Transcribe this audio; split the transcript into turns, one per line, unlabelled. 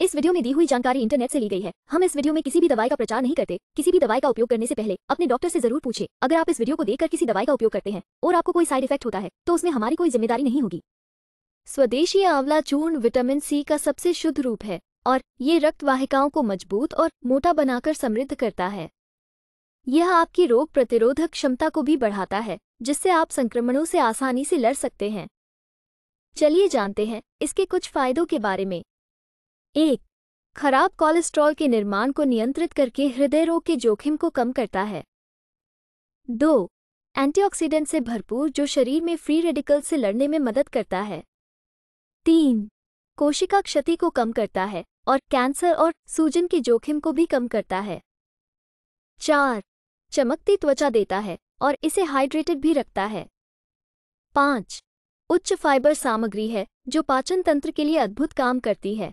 इस वीडियो में दी हुई जानकारी इंटरनेट से ली गई है हम इस वीडियो में किसी भी दवाई का प्रचार नहीं करते किसी भी दवाई का उपयोग करने से पहले अपने डॉक्टर से जरूर पूछे अगर आप इस वीडियो को देखकर किसी दवाई का उपयोग करते हैं और आपको कोई साइड इफेक्ट होता है तो उसमें हमारी कोई जिम्मेदारी नहीं होगी स्वदेशी आंवला चूर्ण विटामिन सी का सबसे शुद्ध रूप है और ये रक्त वाहिकाओं को मजबूत और मोटा बनाकर समृद्ध करता है यह आपकी रोग प्रतिरोधक क्षमता को भी बढ़ाता है जिससे आप संक्रमणों से आसानी से लड़ सकते हैं चलिए जानते हैं इसके कुछ फायदों के बारे में एक खराब कोलेस्ट्रॉल के निर्माण को नियंत्रित करके हृदय रोग के जोखिम को कम करता है दो एंटीऑक्सीडेंट से भरपूर जो शरीर में फ्री रेडिकल से लड़ने में मदद करता है तीन कोशिका क्षति को कम करता है और कैंसर और सूजन के जोखिम को भी कम करता है चार चमकती त्वचा देता है और इसे हाइड्रेटेड भी रखता है पांच उच्च फाइबर सामग्री है जो पाचन तंत्र के लिए अद्भुत काम करती है